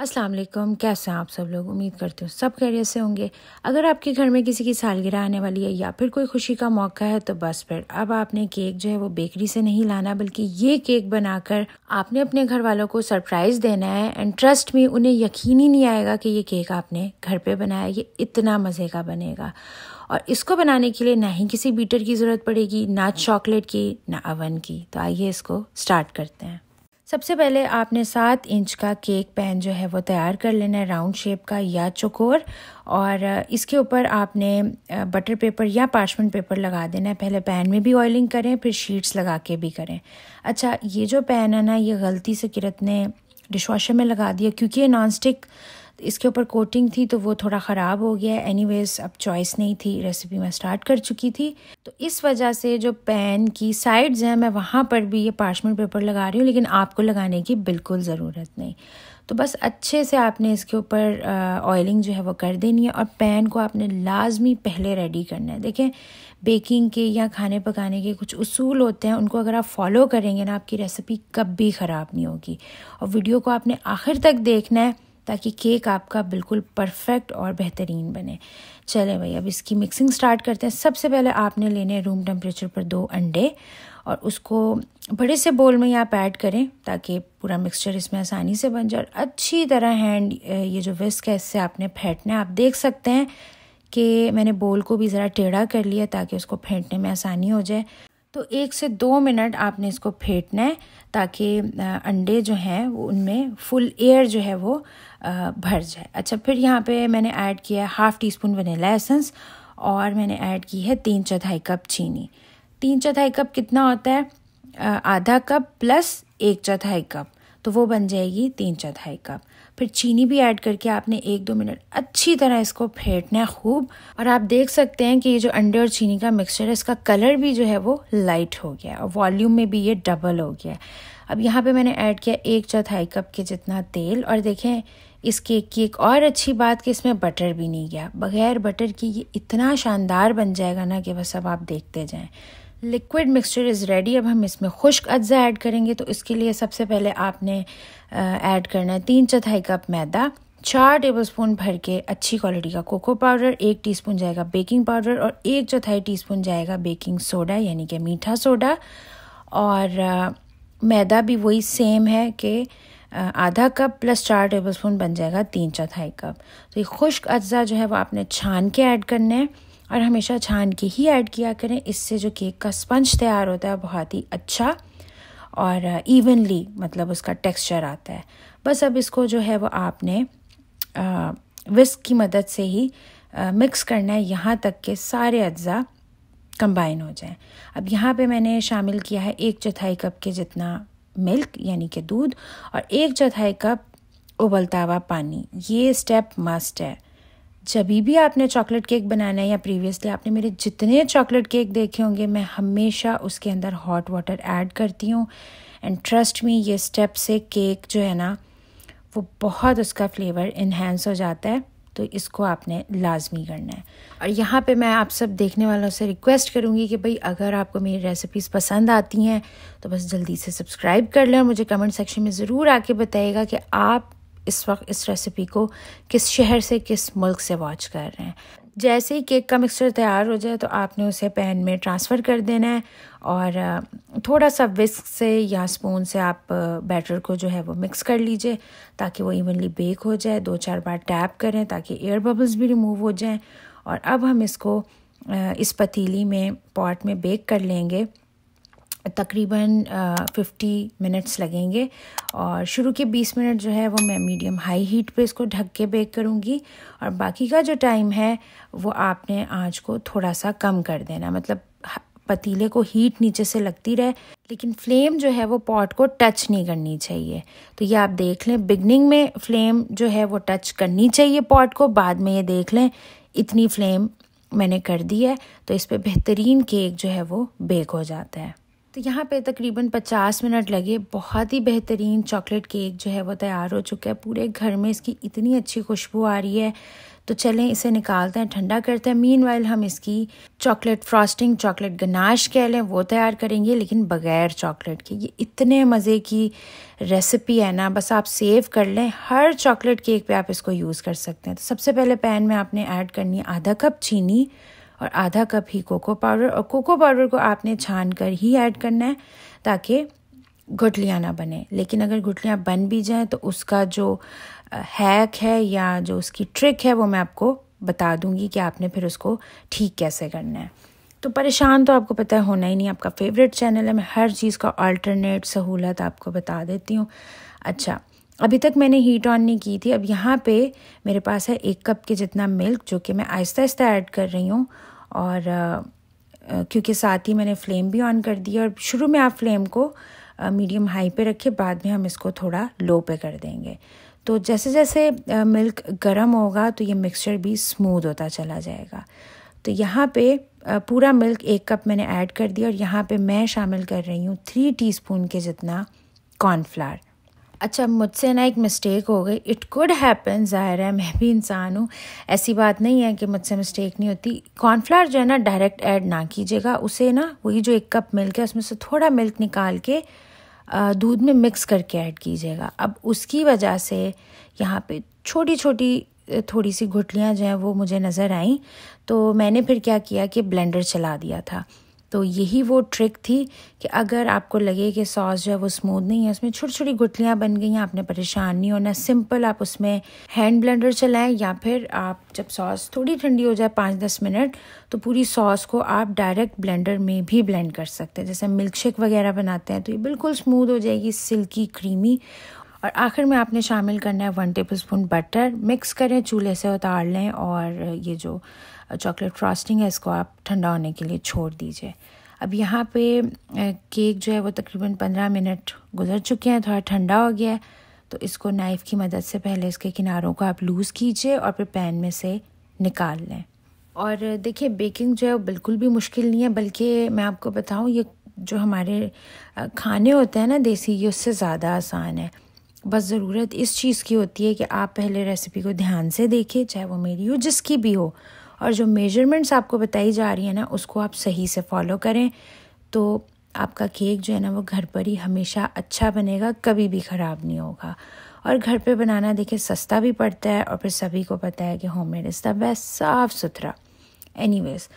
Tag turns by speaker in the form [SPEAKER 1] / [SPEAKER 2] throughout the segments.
[SPEAKER 1] अस्सलाम वालेकुम कैसे हैं आप सब लोग उम्मीद करती हूँ सब खैरियत से होंगे अगर आपके घर में किसी की सालगिरह आने वाली है या फिर कोई खुशी का मौका है तो बस फिर अब आपने केक जो है वो बेकरी से नहीं लाना बल्कि ये केक बनाकर आपने अपने घर वालों को सरप्राइज़ देना है एंड ट्रस्ट में उन्हें यकीन ही नहीं आएगा कि ये केक आपने घर पर बनाया ये इतना मज़े का बनेगा और इसको बनाने के लिए ना ही किसी बीटर की ज़रूरत पड़ेगी ना चॉकलेट की ना अवन की तो आइए इसको स्टार्ट करते हैं सबसे पहले आपने सात इंच का केक पैन जो है वो तैयार कर लेना है राउंड शेप का या चकोर और इसके ऊपर आपने बटर पेपर या पार्चमेंट पेपर लगा देना है पहले पैन में भी ऑयलिंग करें फिर शीट्स लगा के भी करें अच्छा ये जो पैन है ना ये गलती से किरत ने डिशवाशर में लगा दिया क्योंकि ये नॉन स्टिक इसके ऊपर कोटिंग थी तो वो थोड़ा ख़राब हो गया एनीवेज अब चॉइस नहीं थी रेसिपी मैं स्टार्ट कर चुकी थी तो इस वजह से जो पैन की साइड्स हैं मैं वहाँ पर भी ये पार्चमेंट पेपर लगा रही हूँ लेकिन आपको लगाने की बिल्कुल ज़रूरत नहीं तो बस अच्छे से आपने इसके ऊपर ऑयलिंग जो है वो कर देनी है और पैन को आपने लाजमी पहले रेडी करना है देखें बेकिंग के या खाने पकाने के कुछ उसूल होते हैं उनको अगर आप फॉलो करेंगे ना आपकी रेसिपी कभी ख़राब नहीं होगी और वीडियो को आपने आखिर तक देखना है ताकि केक आपका बिल्कुल परफेक्ट और बेहतरीन बने चलें भाई अब इसकी मिक्सिंग स्टार्ट करते हैं सबसे पहले आपने लेने रूम टेम्परेचर पर दो अंडे और उसको बड़े से बोल में ही आप ऐड करें ताकि पूरा मिक्सचर इसमें आसानी से बन जाए और अच्छी तरह हैंड ये जो विस्क है इससे आपने फेंटना है आप देख सकते हैं कि मैंने बोल को भी ज़रा टेढ़ा कर लिया ताकि उसको फेंटने में आसानी हो जाए तो एक से दो मिनट आपने इसको फेंटना है ताकि अंडे जो हैं वो उनमें फुल एयर जो है वो भर जाए अच्छा फिर यहाँ पे मैंने ऐड किया है half teaspoon vanilla essence और मैंने ऐड की है तीन चौथाई कप चीनी तीन चौथाई कप कितना होता है आधा कप प्लस एक चौथाई कप तो वो बन जाएगी तीन चौथाई कप फिर चीनी भी ऐड करके आपने एक दो मिनट अच्छी तरह इसको फेंटना है खूब और आप देख सकते हैं कि ये जो अंडे और चीनी का मिक्सचर है इसका कलर भी जो है वो लाइट हो गया और वॉल्यूम में भी ये डबल हो गया अब यहाँ पे मैंने ऐड किया एक चौथाई कप के जितना तेल और देखें इस केक की एक और अच्छी बात कि इसमें बटर भी नहीं गया बगैर बटर की ये इतना शानदार बन जाएगा ना कि बस अब आप देखते जाएँ लिक्विड मिक्सचर इज़ रेडी अब हम इसमें खुश्क अज्जा ऐड करेंगे तो इसके लिए सबसे पहले आपने ऐड करना है तीन चौथाई कप मैदा चार टेबलस्पून भर के अच्छी क्वालिटी का कोको पाउडर एक टीस्पून जाएगा बेकिंग पाउडर और एक चौथाई टीस्पून जाएगा बेकिंग सोडा यानी कि मीठा सोडा और आ, मैदा भी वही सेम है कि आधा कप प्लस चार टेबलस्पून बन जाएगा तीन चौथाई कप तो ये खुश्क अज्जा जो है वो आपने छान के ऐड करना है और हमेशा छान के ही ऐड किया करें इससे जो केक का स्पंज तैयार होता है बहुत ही अच्छा और इवनली मतलब उसका टेक्सचर आता है बस अब इसको जो है वो आपने विस्क की मदद से ही मिक्स करना है यहाँ तक के सारे अज्जा कंबाइन हो जाएं अब यहाँ पे मैंने शामिल किया है एक चौथाई कप के जितना मिल्क यानी कि दूध और एक चौथाई कप उबलता हुआ पानी ये स्टेप मस्ट है जब भी आपने चॉकलेट केक बनाना है या प्रीवियसली आपने मेरे जितने चॉकलेट केक देखे होंगे मैं हमेशा उसके अंदर हॉट वाटर ऐड करती हूँ एंड ट्रस्ट मी ये स्टेप से केक जो है ना वो बहुत उसका फ्लेवर इन्हेंस हो जाता है तो इसको आपने लाजमी करना है और यहाँ पे मैं आप सब देखने वालों से रिक्वेस्ट करूँगी कि भाई अगर आपको मेरी रेसिपीज़ पसंद आती हैं तो बस जल्दी से सब्सक्राइब कर लें और मुझे कमेंट सेक्शन में ज़रूर आके बताइएगा कि आप इस वक्त इस रेसिपी को किस शहर से किस मुल्क से वॉच कर रहे हैं जैसे ही केक का मिक्सचर तैयार हो जाए तो आपने उसे पैन में ट्रांसफ़र कर देना है और थोड़ा सा विस्क से या स्पून से आप बैटर को जो है वो मिक्स कर लीजिए ताकि वो इवनली बेक हो जाए दो चार बार टैप करें ताकि एयर बबल्स भी रिमूव हो जाएं और अब हम इसको इस पतीली में पॉट में बेक कर लेंगे तकरीबन फिफ्टी मिनट्स लगेंगे और शुरू के बीस मिनट जो है वो मैं मीडियम हाई हीट पे इसको ढक के बेक करूँगी और बाकी का जो टाइम है वो आपने आँच को थोड़ा सा कम कर देना मतलब पतीले को हीट नीचे से लगती रहे लेकिन फ्लेम जो है वो पॉट को टच नहीं करनी चाहिए तो ये आप देख लें बिगनिंग में फ्लेम जो है वो टच करनी चाहिए पॉट को बाद में ये देख लें इतनी फ्लेम मैंने कर दी है तो इस पर बेहतरीन केक जो है वो बेक हो जाता है तो यहाँ पे तकरीबन 50 मिनट लगे बहुत ही बेहतरीन चॉकलेट केक जो है वो तैयार हो चुका है पूरे घर में इसकी इतनी अच्छी खुशबू आ रही है तो चलें इसे निकालते हैं ठंडा करते हैं मीन वाइल हम इसकी चॉकलेट फ्रॉस्टिंग चॉकलेट गनाश कह लें वो तैयार करेंगे लेकिन बग़ैर चॉकलेट के ये इतने मज़े की रेसिपी है ना बस आप सेव कर लें हर चॉकलेट केक पर आप इसको यूज़ कर सकते हैं तो सबसे पहले पैन में आपने ऐड करनी है आधा कप चीनी और आधा कप ही कोको पाउडर और कोको पाउडर को आपने छान कर ही ऐड करना है ताकि गुटलियाँ ना बने लेकिन अगर गुटलियाँ बन भी जाएँ तो उसका जो हैक है या जो उसकी ट्रिक है वो मैं आपको बता दूंगी कि आपने फिर उसको ठीक कैसे करना है तो परेशान तो आपको पता है होना ही नहीं आपका फेवरेट चैनल है मैं हर चीज़ का अल्टरनेट सहूलत आपको बता देती हूँ अच्छा अभी तक मैंने हीट ऑन नहीं की थी अब यहाँ पे मेरे पास है एक कप के जितना मिल्क जो कि मैं आहिस्ता आहिस्ता ऐड कर रही हूँ और क्योंकि साथ ही मैंने फ्लेम भी ऑन कर दी और शुरू में आप फ्लेम को मीडियम हाई पे रखें बाद में हम इसको थोड़ा लो पे कर देंगे तो जैसे जैसे मिल्क गर्म होगा तो ये मिक्सचर भी स्मूथ होता चला जाएगा तो यहाँ पे पूरा मिल्क एक कप मैंने ऐड कर दिया और यहाँ पे मैं शामिल कर रही हूँ थ्री टीस्पून के जितना कॉर्नफ्लावर अच्छा मुझसे ना एक मिस्टेक हो गई इट कुड हैपन ज़ाहिर है मैं भी इंसान हूँ ऐसी बात नहीं है कि मुझसे मिस्टेक नहीं होती कॉर्नफ्लावर जो है ना डायरेक्ट ऐड ना कीजिएगा उसे ना वही जो एक कप मिल्क है उसमें से थोड़ा मिल्क निकाल के दूध में मिक्स करके ऐड कीजिएगा अब उसकी वजह से यहाँ पे छोटी छोटी थोड़ी सी घुटलियाँ जो हैं वो मुझे नज़र आईं तो मैंने फिर क्या किया कि ब्लेंडर चला दिया था तो यही वो ट्रिक थी कि अगर आपको लगे कि सॉस जो है वो स्मूथ नहीं है उसमें छोटी छोटी गुटलियाँ बन गई हैं आपने परेशान नहीं होना सिंपल आप उसमें हैंड ब्लेंडर चलाएं या फिर आप जब सॉस थोड़ी ठंडी हो जाए पाँच दस मिनट तो पूरी सॉस को आप डायरेक्ट ब्लेंडर में भी ब्लेंड कर सकते हैं जैसे मिल्क शेक वगैरह बनाते हैं तो ये बिल्कुल स्मूद हो जाएगी सिल्की क्रीमी और आखिर में आपने शामिल करना है one tablespoon butter mix करें चूल्हे से उतार लें और ये जो चॉकलेट फ्रॉस्टिंग है इसको आप ठंडा होने के लिए छोड़ दीजिए अब यहाँ पे केक जो है वो तकरीबन पंद्रह मिनट गुजर चुके हैं थोड़ा ठंडा हो गया है तो इसको नाइफ़ की मदद से पहले इसके किनारों को आप लूज़ कीजिए और फिर पैन में से निकाल लें और देखिए बेकिंग जो है बिल्कुल भी मुश्किल नहीं है बल्कि मैं आपको बताऊँ ये जो हमारे खाने होते हैं ना देसी ये उससे ज़्यादा आसान है बस ज़रूरत इस चीज़ की होती है कि आप पहले रेसिपी को ध्यान से देखें चाहे वो मेरी हो जिसकी भी हो और जो मेजरमेंट्स आपको बताई जा रही है ना उसको आप सही से फॉलो करें तो आपका केक जो है ना वो घर पर ही हमेशा अच्छा बनेगा कभी भी ख़राब नहीं होगा और घर पे बनाना देखिए सस्ता भी पड़ता है और फिर सभी को पता है कि मेड इज़ द बेस्ट साफ़ सुथरा एनीवेज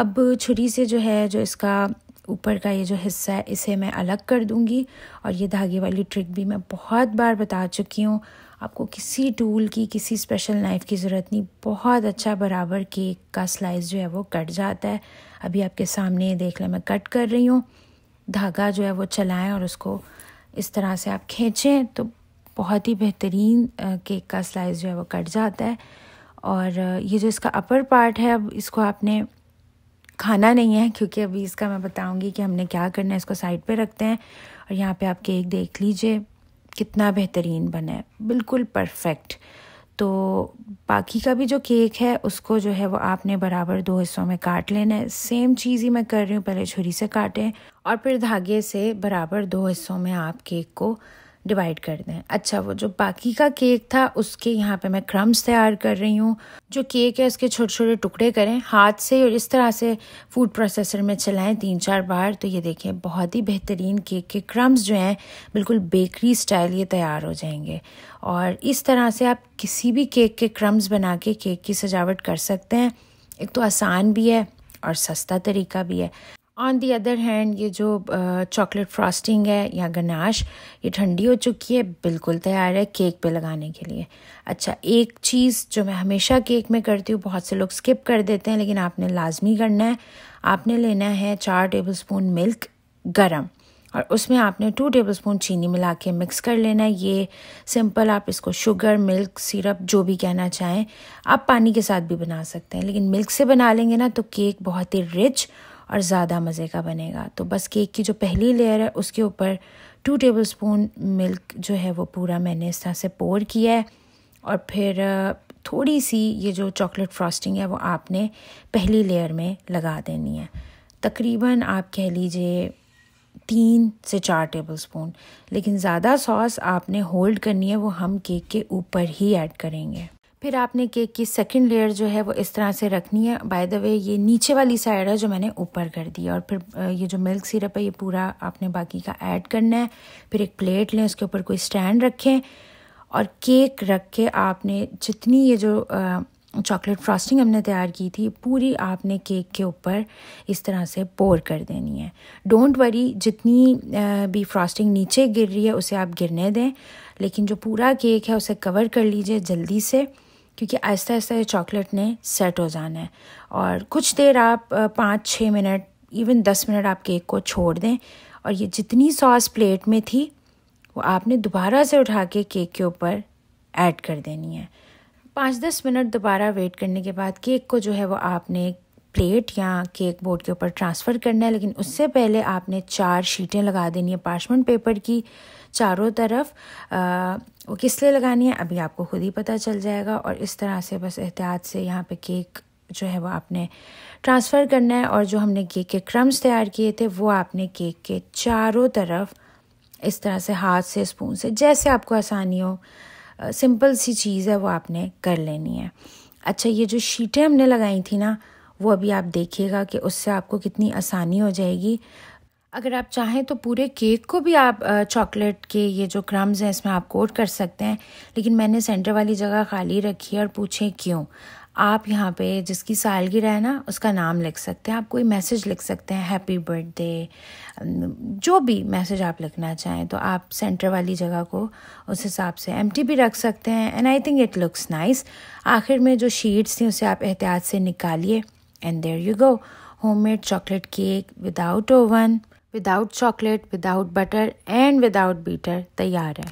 [SPEAKER 1] अब छुरी से जो है जो इसका ऊपर का ये जो हिस्सा है इसे मैं अलग कर दूँगी और ये धागे वाली ट्रिक भी मैं बहुत बार बता चुकी हूँ आपको किसी टूल की किसी स्पेशल नाइफ़ की ज़रूरत नहीं बहुत अच्छा बराबर केक का स्लाइस जो है वो कट जाता है अभी आपके सामने ये देख लें मैं कट कर रही हूँ धागा जो है वो चलाएं और उसको इस तरह से आप खींचें तो बहुत ही बेहतरीन केक का स्लाइस जो है वो कट जाता है और ये जो इसका अपर पार्ट है अब इसको आपने खाना नहीं है क्योंकि अभी इसका मैं बताऊंगी कि हमने क्या करना है इसको साइड पे रखते हैं और यहाँ पे आप केक देख लीजिए कितना बेहतरीन बना है बिल्कुल परफेक्ट तो बाकी का भी जो केक है उसको जो है वो आपने बराबर दो हिस्सों में काट लेना है सेम चीज़ ही मैं कर रही हूँ पहले छुरी से काटें और फिर धागे से बराबर दो हिस्सों में आप केक को डिवाइड कर दें अच्छा वो जो बाकी का केक था उसके यहाँ पे मैं क्रम्स तैयार कर रही हूँ जो केक है उसके छोटे छोटे टुकड़े करें हाथ से और इस तरह से फूड प्रोसेसर में चलाएं तीन चार बार तो ये देखें बहुत ही बेहतरीन केक के क्रम्स जो हैं बिल्कुल बेकरी स्टाइल ये तैयार हो जाएंगे और इस तरह से आप किसी भी केक के क्रम्स बना के केक की सजावट कर सकते हैं एक तो आसान भी है और सस्ता तरीका भी है ऑन दी अदर हैंड ये जो चॉकलेट फ्रॉस्टिंग है या गनाश ये ठंडी हो चुकी है बिल्कुल तैयार है केक पे लगाने के लिए अच्छा एक चीज़ जो मैं हमेशा केक में करती हूँ बहुत से लोग स्किप कर देते हैं लेकिन आपने लाजमी करना है आपने लेना है चार टेबल स्पून मिल्क गरम और उसमें आपने टू टेबल स्पून चीनी मिला के मिक्स कर लेना है ये सिंपल आप इसको शुगर मिल्क सिरप जो भी कहना चाहें आप पानी के साथ भी बना सकते हैं लेकिन मिल्क से बना लेंगे ना तो केक बहुत ही रिच और ज़्यादा मज़े का बनेगा तो बस केक की जो पहली लेयर है उसके ऊपर टू टेबल स्पून मिल्क जो है वो पूरा मैंने इस तरह से पोर किया है और फिर थोड़ी सी ये जो चॉकलेट फ्रॉस्टिंग है वो आपने पहली लेयर में लगा देनी है तकरीबन आप कह लीजिए तीन से चार टेबल स्पून लेकिन ज़्यादा सॉस आपने होल्ड करनी है वो हम केक के ऊपर ही ऐड करेंगे फिर आपने केक की सेकंड लेयर जो है वो इस तरह से रखनी है बाय द वे ये नीचे वाली साइड है जो मैंने ऊपर कर दी और फिर ये जो मिल्क सिरप है ये पूरा आपने बाकी का ऐड करना है फिर एक प्लेट लें उसके ऊपर कोई स्टैंड रखें और केक रख के आपने जितनी ये जो चॉकलेट फ्रॉस्टिंग हमने तैयार की थी पूरी आपने केक के ऊपर इस तरह से पोर कर देनी है डोंट वरी जितनी भी फ्रॉस्टिंग नीचे गिर रही है उसे आप गिरने दें लेकिन जो पूरा केक है उसे कवर कर लीजिए जल्दी से क्योंकि आहिस्ता आहिस्ता ये चॉकलेट ने सेट हो जाना है और कुछ देर आप पाँच छः मिनट इवन दस मिनट आप केक को छोड़ दें और ये जितनी सॉस प्लेट में थी वो आपने दोबारा से उठा के केक के ऊपर ऐड कर देनी है पाँच दस मिनट दोबारा वेट करने के बाद केक को जो है वो आपने प्लेट या केक बोर्ड के ऊपर ट्रांसफ़र करना है लेकिन उससे पहले आपने चार शीटें लगा देनी है पार्चमेंट पेपर की चारों तरफ आ, वो किस लिए लगानी है अभी आपको खुद ही पता चल जाएगा और इस तरह से बस एहतियात से यहाँ पे केक जो है वो आपने ट्रांसफ़र करना है और जो हमने केक के क्रम्स तैयार किए थे वो आपने केक के चारों तरफ इस तरह से हाथ से स्पून से जैसे आपको आसानी हो सिंपल सी चीज़ है वो आपने कर लेनी है अच्छा ये जो शीटें हमने लगाई थी ना वो अभी आप देखिएगा कि उससे आपको कितनी आसानी हो जाएगी अगर आप चाहें तो पूरे केक को भी आप चॉकलेट के ये जो क्रम्स हैं इसमें आप कोट कर सकते हैं लेकिन मैंने सेंटर वाली जगह खाली रखी है और पूछें क्यों आप यहाँ पे जिसकी सालगिरह है ना उसका नाम लिख सकते हैं आप कोई मैसेज लिख सकते हैं हैप्पी बर्थडे जो भी मैसेज आप लिखना चाहें तो आप सेंटर वाली जगह को उस हिसाब से एम भी रख सकते हैं and I think it looks nice आखिर में जो शीट्स थी उसे आप एहतियात से निकालिए and there you go made chocolate cake without oven without chocolate without butter and without beater तैयार है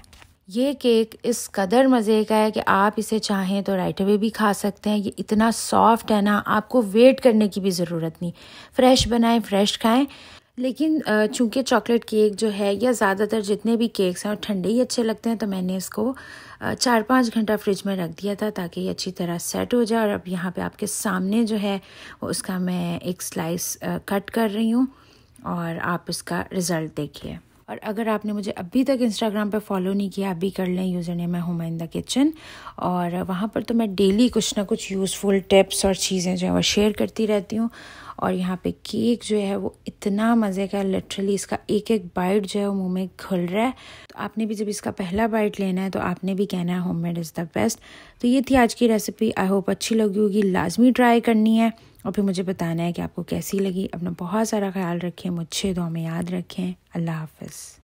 [SPEAKER 1] ये केक इस कदर मज़े का है कि आप इसे चाहें तो राइट अवे भी खा सकते हैं ये इतना सॉफ्ट है ना आपको वेट करने की भी ज़रूरत नहीं फ्रेश बनाएं फ्रेश खाएं लेकिन चूंकि चॉकलेट केक जो है या ज़्यादातर जितने भी केक्स हैं और ठंडे ही अच्छे लगते हैं तो मैंने इसको चार पाँच घंटा फ्रिज में रख दिया था ताकि ये अच्छी तरह सेट हो जाए और अब यहाँ पर आपके सामने जो है उसका मैं एक स्लाइस कट कर रही हूँ और आप उसका रिज़ल्ट देखिए और अगर आपने मुझे अभी तक इंस्टाग्राम पर फॉलो नहीं किया अभी कर लें यूज़र नेम है द किचन और वहाँ पर तो मैं डेली कुछ ना कुछ यूज़फुल टिप्स और चीज़ें जो है वो शेयर करती रहती हूँ और यहाँ पे केक जो है वो इतना मज़े का लिटरली इसका एक एक बाइट जो है वो मुँह में घुल रहा है तो आपने भी जब इसका पहला बाइट लेना है तो आपने भी कहना है homemade is the best तो ये थी आज की रेसिपी आई होप अच्छी लगी होगी लाजमी ट्राई करनी है और फिर मुझे बताना है कि आपको कैसी लगी अपना बहुत सारा ख्याल रखें मुझे दो में याद रखें अल्लाह हाफिज़